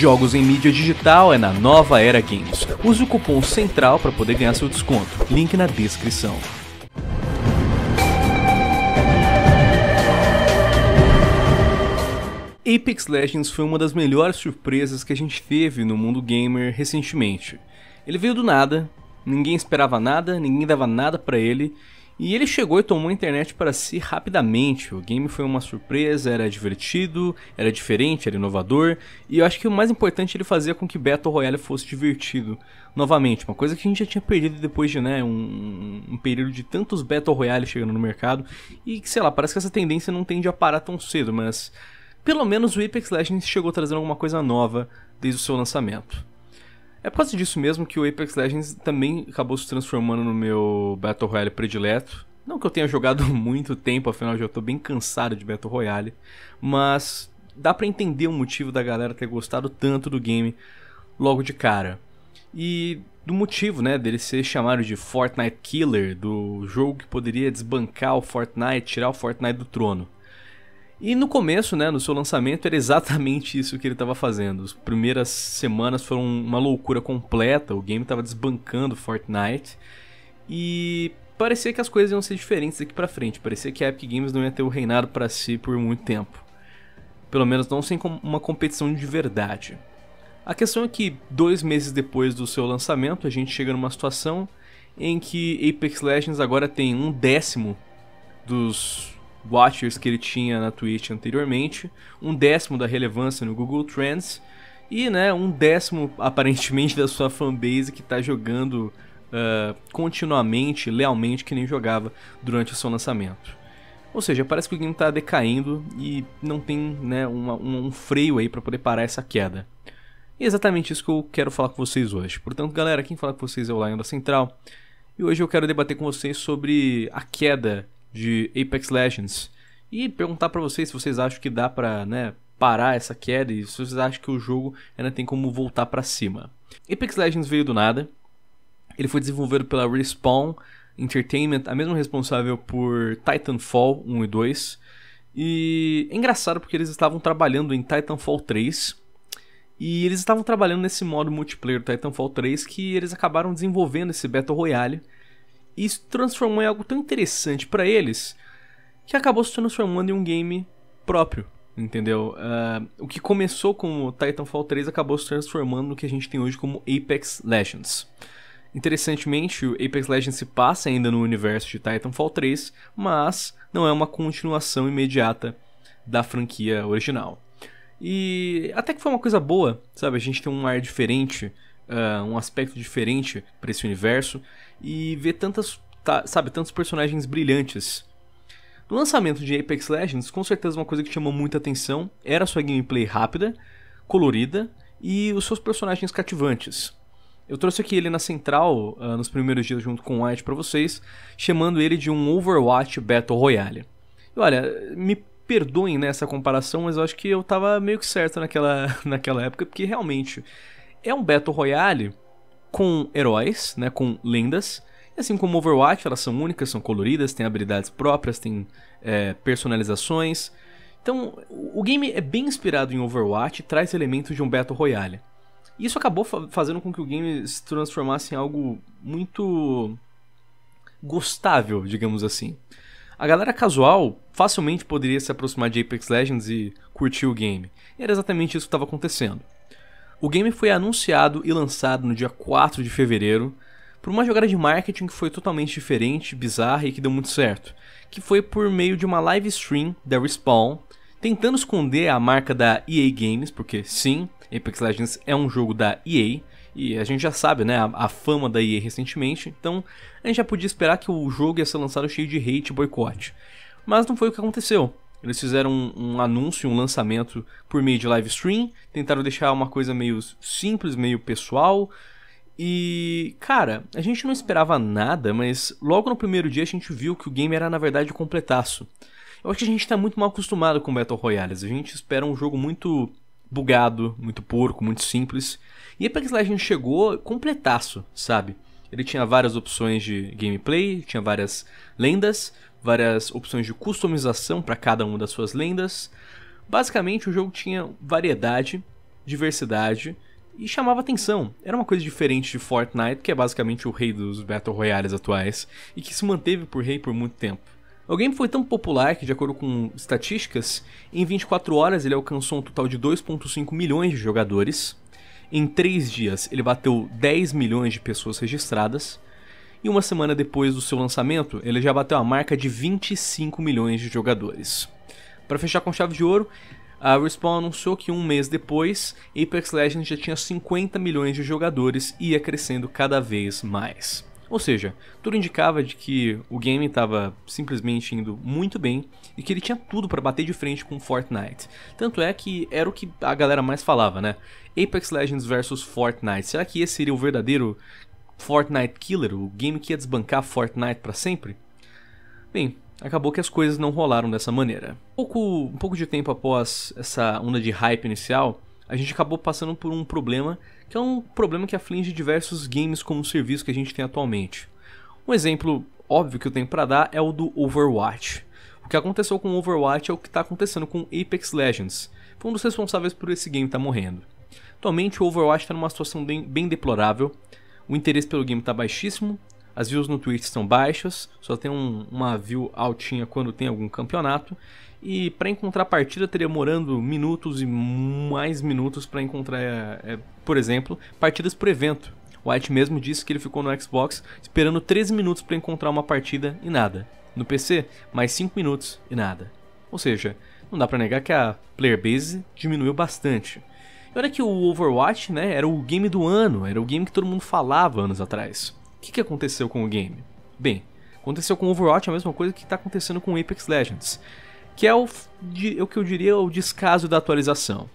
Jogos em mídia digital é na Nova Era Games. Use o cupom CENTRAL para poder ganhar seu desconto. Link na descrição. Apex Legends foi uma das melhores surpresas que a gente teve no mundo gamer recentemente. Ele veio do nada, ninguém esperava nada, ninguém dava nada para ele, e ele chegou e tomou a internet para si rapidamente. O game foi uma surpresa, era divertido, era diferente, era inovador. E eu acho que o mais importante ele fazia com que Battle Royale fosse divertido. Novamente, uma coisa que a gente já tinha perdido depois de né, um, um período de tantos Battle Royale chegando no mercado. E que, sei lá, parece que essa tendência não tende a parar tão cedo, mas pelo menos o Apex Legends chegou trazendo alguma coisa nova desde o seu lançamento. É por causa disso mesmo que o Apex Legends também acabou se transformando no meu Battle Royale predileto. Não que eu tenha jogado muito tempo, afinal já tô bem cansado de Battle Royale, mas dá para entender o motivo da galera ter gostado tanto do game logo de cara. E do motivo, né, dele ser chamado de Fortnite Killer, do jogo que poderia desbancar o Fortnite, tirar o Fortnite do trono. E no começo, né, no seu lançamento, era exatamente isso que ele estava fazendo. As primeiras semanas foram uma loucura completa, o game estava desbancando Fortnite. E parecia que as coisas iam ser diferentes daqui para frente, parecia que a Epic Games não ia ter o reinado para si por muito tempo. Pelo menos não sem uma competição de verdade. A questão é que, dois meses depois do seu lançamento, a gente chega numa situação em que Apex Legends agora tem um décimo dos watchers que ele tinha na Twitch anteriormente, um décimo da relevância no Google Trends e né, um décimo aparentemente da sua fanbase que está jogando uh, continuamente, lealmente, que nem jogava durante o seu lançamento. Ou seja, parece que o game está decaindo e não tem né, uma, um, um freio aí para poder parar essa queda. E é exatamente isso que eu quero falar com vocês hoje. Portanto, galera, quem fala com vocês é o Lion da Central. E hoje eu quero debater com vocês sobre a queda de Apex Legends e perguntar para vocês se vocês acham que dá para né, parar essa queda e se vocês acham que o jogo ainda tem como voltar para cima. Apex Legends veio do nada. Ele foi desenvolvido pela Respawn Entertainment, a mesma responsável por Titanfall 1 e 2. E é engraçado porque eles estavam trabalhando em Titanfall 3. E eles estavam trabalhando nesse modo multiplayer do Titanfall 3 que eles acabaram desenvolvendo esse Battle Royale e isso transformou em algo tão interessante para eles que acabou se transformando em um game próprio, entendeu? Uh, o que começou como Titanfall 3 acabou se transformando no que a gente tem hoje como Apex Legends. Interessantemente, o Apex Legends se passa ainda no universo de Titanfall 3, mas não é uma continuação imediata da franquia original. E até que foi uma coisa boa, sabe? A gente tem um ar diferente uh, um aspecto diferente para esse universo e ver tantas, tá, sabe, tantos personagens brilhantes. No lançamento de Apex Legends, com certeza uma coisa que chamou muita atenção era sua gameplay rápida, colorida e os seus personagens cativantes. Eu trouxe aqui ele na central uh, nos primeiros dias junto com o White para vocês, chamando ele de um Overwatch Battle Royale. E olha, me perdoem nessa comparação, mas eu acho que eu tava meio que certo naquela, naquela época, porque realmente é um Battle Royale com heróis, né, com lendas. E assim como Overwatch, elas são únicas, são coloridas, têm habilidades próprias, têm é, personalizações. Então, o game é bem inspirado em Overwatch e traz elementos de um Battle Royale. isso acabou fa fazendo com que o game se transformasse em algo muito gostável, digamos assim. A galera casual facilmente poderia se aproximar de Apex Legends e curtir o game. E era exatamente isso que estava acontecendo. O game foi anunciado e lançado no dia 4 de fevereiro por uma jogada de marketing que foi totalmente diferente, bizarra e que deu muito certo, que foi por meio de uma live stream da Respawn, tentando esconder a marca da EA Games, porque sim, Apex Legends é um jogo da EA, e a gente já sabe, né, a, a, fama da EA recentemente, então a gente já podia esperar que o jogo ia ser lançado cheio de hate e boicote. Mas não foi o que aconteceu. Eles fizeram um, um, anúncio, um lançamento por meio de live stream, tentaram deixar uma coisa meio simples, meio pessoal. E, cara, a gente não esperava nada, mas logo no primeiro dia a gente viu que o game era na verdade completaço. Eu acho que a gente tá muito mal acostumado com Battle Royales. A gente espera um jogo muito bugado, muito porco, muito simples. E Apex Legends chegou completaço, sabe? Ele tinha várias opções de gameplay, tinha várias lendas, várias opções de customização para cada uma das suas lendas. Basicamente, o jogo tinha variedade, diversidade e chamava atenção. Era uma coisa diferente de Fortnite, que é basicamente o rei dos Battle Royales atuais e que se manteve por rei por muito tempo. O game foi tão popular que, de acordo com estatísticas, em 24 horas ele alcançou um total de 2,5 milhões de jogadores. Em 3 dias, ele bateu 10 milhões de pessoas registradas e uma semana depois do seu lançamento, ele já bateu a marca de 25 milhões de jogadores. Para fechar com chave de ouro, a Respawn anunciou que um mês depois, Apex Legends já tinha 50 milhões de jogadores e ia crescendo cada vez mais. Ou seja, tudo indicava de que o game estava simplesmente indo muito bem e que ele tinha tudo para bater de frente com Fortnite. Tanto é que era o que a galera mais falava, né? Apex Legends versus Fortnite. Será que esse seria o verdadeiro Fortnite Killer, o game que ia desbancar Fortnite para sempre? Bem, acabou que as coisas não rolaram dessa maneira. Pouco, um pouco de tempo após essa onda de hype inicial, a gente acabou passando por um problema que é um problema que aflige diversos games como serviço que a gente tem atualmente. Um exemplo óbvio que eu tenho para dar é o do Overwatch. O que aconteceu com o Overwatch é o que está acontecendo com Apex Legends. Foi um dos responsáveis por esse game estar tá morrendo. Atualmente o Overwatch está numa situação bem deplorável. O interesse pelo game está baixíssimo, as views no Twitch estão baixas, só tem um, uma view altinha quando tem algum campeonato. E para encontrar partida teria morando minutos e mais minutos para encontrar, é, é, por exemplo, partidas por evento. White mesmo disse que ele ficou no Xbox esperando 13 minutos para encontrar uma partida e nada. No PC, mais 5 minutos e nada. Ou seja, não dá para negar que a player base diminuiu bastante. E olha que o Overwatch, né, era o game do ano, era o game que todo mundo falava anos atrás. O que, que aconteceu com o game? Bem, aconteceu com o Overwatch a mesma coisa que está acontecendo com Apex Legends, que é o, é o que eu diria o descaso da atualização.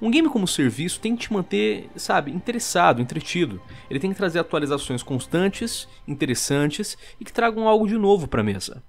Um game como serviço tem que te manter, sabe, interessado, entretido. Ele tem que trazer atualizações constantes, interessantes e que tragam algo de novo para a mesa.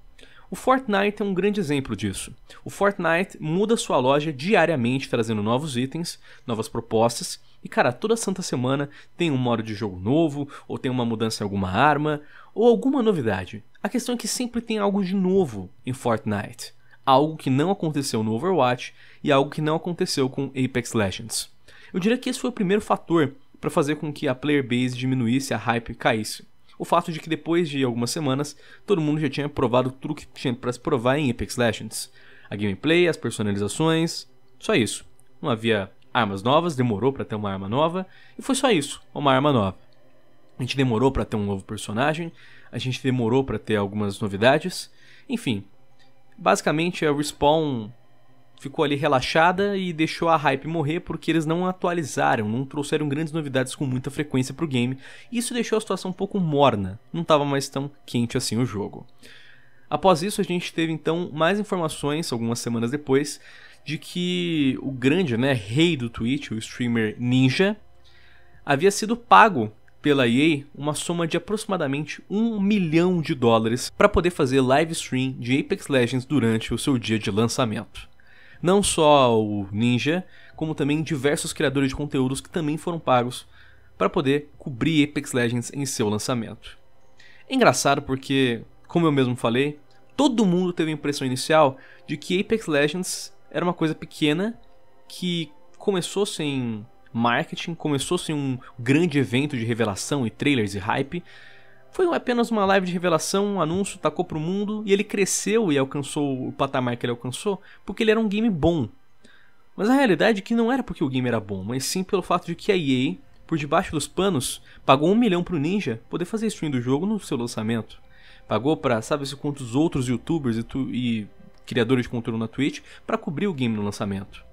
O Fortnite é um grande exemplo disso. O Fortnite muda sua loja diariamente, trazendo novos itens, novas propostas, e cara, toda santa semana tem um modo de jogo novo, ou tem uma mudança em alguma arma, ou alguma novidade. A questão é que sempre tem algo de novo em Fortnite. Algo que não aconteceu no Overwatch e algo que não aconteceu com Apex Legends. Eu diria que esse foi o primeiro fator para fazer com que a player base diminuísse, a hype caísse o fato de que depois de algumas semanas, todo mundo já tinha provado tudo que tinha para se provar em Apex Legends. A gameplay, as personalizações, só isso. Não havia armas novas, demorou para ter uma arma nova, e foi só isso, uma arma nova. A gente demorou para ter um novo personagem, a gente demorou para ter algumas novidades, enfim. Basicamente a é Respawn ficou ali relaxada e deixou a hype morrer porque eles não atualizaram, não trouxeram grandes novidades com muita frequência para o game. isso deixou a situação um pouco morna, não estava mais tão quente assim o jogo. Após isso, a gente teve então mais informações algumas semanas depois de que o grande, né, rei do Twitch, o streamer Ninja, havia sido pago pela EA uma soma de aproximadamente 1 milhão de dólares para poder fazer live stream de Apex Legends durante o seu dia de lançamento não só o Ninja, como também diversos criadores de conteúdos que também foram pagos para poder cobrir Apex Legends em seu lançamento. É engraçado porque, como eu mesmo falei, todo mundo teve a impressão inicial de que Apex Legends era uma coisa pequena que começou sem marketing, começou sem um grande evento de revelação e trailers e hype, foi apenas uma live de revelação, um anúncio, tacou pro mundo e ele cresceu e alcançou o patamar que ele alcançou porque ele era um game bom. Mas a realidade é que não era porque o game era bom, mas sim pelo fato de que a EA, por debaixo dos panos, pagou um milhão pro Ninja poder fazer stream do jogo no seu lançamento. Pagou pra sabe-se quantos outros youtubers e, tu, e criadores de conteúdo na Twitch para cobrir o game no lançamento.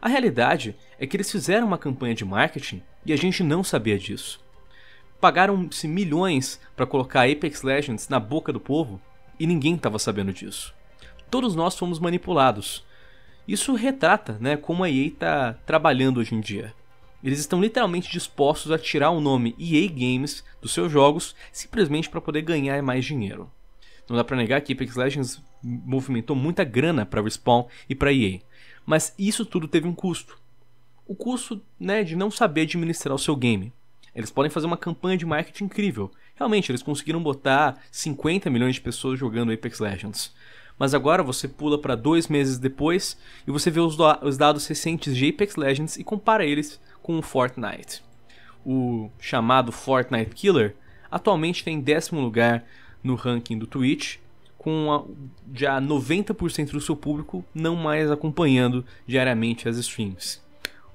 A realidade é que eles fizeram uma campanha de marketing e a gente não sabia disso. Pagaram-se milhões para colocar Apex Legends na boca do povo e ninguém estava sabendo disso. Todos nós fomos manipulados. Isso retrata né, como a EA está trabalhando hoje em dia. Eles estão literalmente dispostos a tirar o nome EA Games dos seus jogos simplesmente para poder ganhar mais dinheiro. Não dá para negar que Apex Legends movimentou muita grana para Respawn e para EA, mas isso tudo teve um custo. O custo né, de não saber administrar o seu game. Eles podem fazer uma campanha de marketing incrível. Realmente, eles conseguiram botar 50 milhões de pessoas jogando Apex Legends. Mas agora você pula para dois meses depois e você vê os, os dados recentes de Apex Legends e compara eles com o Fortnite. O chamado Fortnite Killer atualmente tem tá décimo lugar no ranking do Twitch, com a, já 90% do seu público não mais acompanhando diariamente as streams.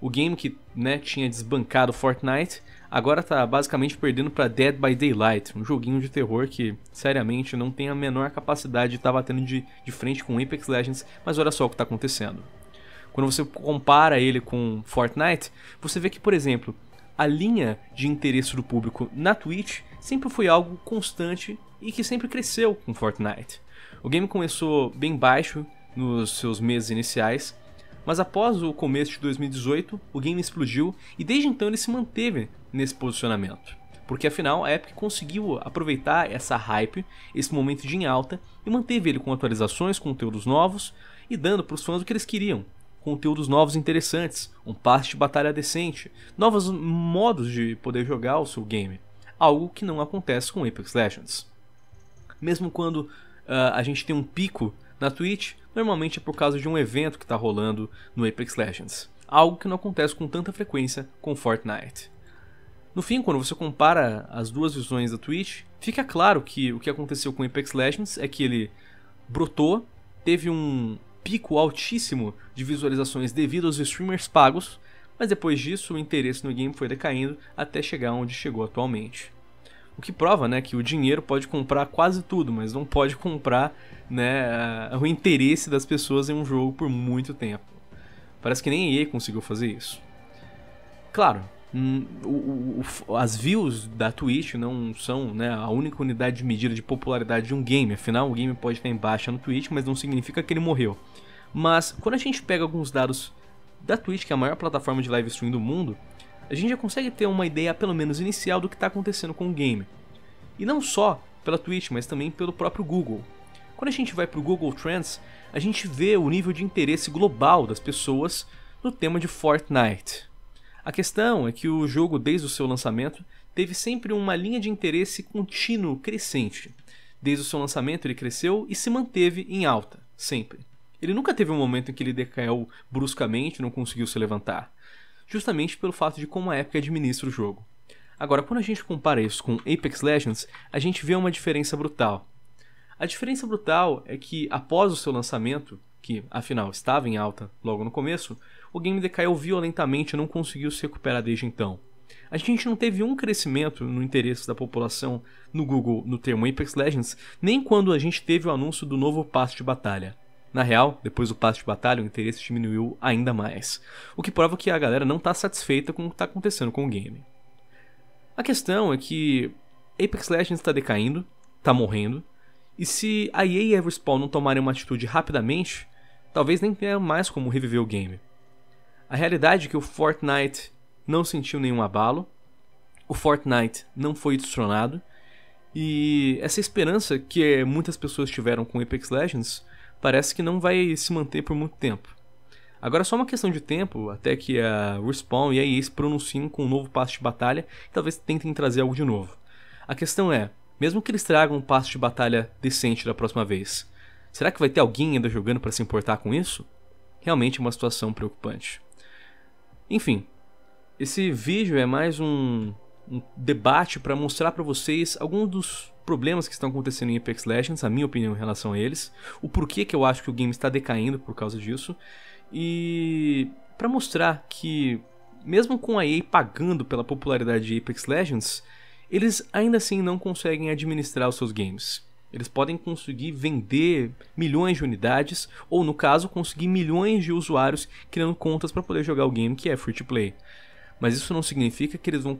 O game que né, tinha desbancado Fortnite agora tá basicamente perdendo para Dead by Daylight, um joguinho de terror que, seriamente, não tem a menor capacidade de estar tá batendo de, de frente com Apex Legends, mas olha só o que está acontecendo. Quando você compara ele com Fortnite, você vê que, por exemplo, a linha de interesse do público na Twitch sempre foi algo constante e que sempre cresceu com Fortnite. O game começou bem baixo nos seus meses iniciais, mas após o começo de 2018, o game explodiu e desde então ele se manteve nesse posicionamento. Porque afinal a Epic conseguiu aproveitar essa hype, esse momento de em alta, e manteve ele com atualizações, conteúdos novos e dando para os fãs o que eles queriam. Conteúdos novos interessantes, um passe de batalha decente, novos modos de poder jogar o seu game, algo que não acontece com Apex Legends. Mesmo quando uh, a gente tem um pico na Twitch, normalmente é por causa de um evento que está rolando no Apex Legends, algo que não acontece com tanta frequência com Fortnite. No fim, quando você compara as duas visões da Twitch, fica claro que o que aconteceu com Apex Legends é que ele brotou, teve um pico altíssimo de visualizações devido aos streamers pagos, mas depois disso o interesse no game foi decaindo até chegar onde chegou atualmente. O que prova né, que o dinheiro pode comprar quase tudo, mas não pode comprar né, o interesse das pessoas em um jogo por muito tempo. Parece que nem a EA conseguiu fazer isso. Claro, Hum, o, o, as views da Twitch não são né, a única unidade de medida de popularidade de um game. Afinal, o game pode estar em baixa no Twitch, mas não significa que ele morreu. Mas quando a gente pega alguns dados da Twitch, que é a maior plataforma de live stream do mundo, a gente já consegue ter uma ideia, pelo menos inicial, do que está acontecendo com o game. E não só pela Twitch, mas também pelo próprio Google. Quando a gente vai para o Google Trends, a gente vê o nível de interesse global das pessoas no tema de Fortnite. A questão é que o jogo, desde o seu lançamento, teve sempre uma linha de interesse contínuo crescente. Desde o seu lançamento, ele cresceu e se manteve em alta, sempre. Ele nunca teve um momento em que ele decaiu bruscamente e não conseguiu se levantar, justamente pelo fato de como a Epic administra o jogo. Agora, quando a gente compara isso com Apex Legends, a gente vê uma diferença brutal. A diferença brutal é que, após o seu lançamento, que afinal estava em alta logo no começo, o game decaiu violentamente e não conseguiu se recuperar desde então. A gente não teve um crescimento no interesse da população no Google no termo Apex Legends, nem quando a gente teve o anúncio do novo passe de batalha. Na real, depois do passe de batalha, o interesse diminuiu ainda mais, o que prova que a galera não está satisfeita com o que está acontecendo com o game. A questão é que Apex Legends está decaindo, está morrendo, e se a EA e a Everspawn não tomarem uma atitude rapidamente, talvez nem tenha mais como reviver o game. A realidade é que o Fortnite não sentiu nenhum abalo, o Fortnite não foi destronado, e essa esperança que muitas pessoas tiveram com Apex Legends parece que não vai se manter por muito tempo. Agora é só uma questão de tempo até que a Respawn e a EA se pronunciem com um novo passo de batalha e talvez tentem trazer algo de novo. A questão é, mesmo que eles tragam um passo de batalha decente da próxima vez, Será que vai ter alguém ainda jogando para se importar com isso? Realmente é uma situação preocupante. Enfim, esse vídeo é mais um, um debate para mostrar para vocês alguns dos problemas que estão acontecendo em Apex Legends, a minha opinião em relação a eles, o porquê que eu acho que o game está decaindo por causa disso e para mostrar que mesmo com a EA pagando pela popularidade de Apex Legends, eles ainda assim não conseguem administrar os seus games. Eles podem conseguir vender milhões de unidades, ou no caso, conseguir milhões de usuários criando contas para poder jogar o game que é free to play. Mas isso não significa que eles vão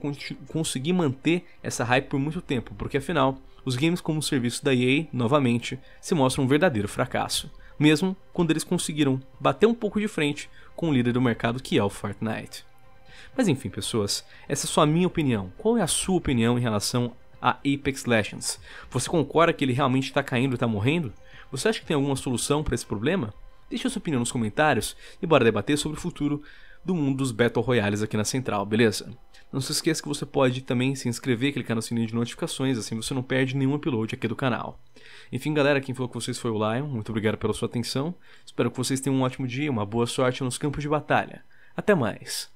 conseguir manter essa hype por muito tempo, porque afinal, os games como serviço da EA, novamente, se mostram um verdadeiro fracasso, mesmo quando eles conseguiram bater um pouco de frente com o líder do mercado que é o Fortnite. Mas enfim, pessoas, essa é só a minha opinião. Qual é a sua opinião em relação a Apex Legends. Você concorda que ele realmente está caindo e está morrendo? Você acha que tem alguma solução para esse problema? Deixe sua opinião nos comentários e bora debater sobre o futuro do mundo dos Battle Royales aqui na Central, beleza? Não se esqueça que você pode também se inscrever, clicar no sininho de notificações, assim você não perde nenhum upload aqui do canal. Enfim, galera, quem falou com vocês foi o Lion, muito obrigado pela sua atenção. Espero que vocês tenham um ótimo dia, uma boa sorte nos campos de batalha. Até mais!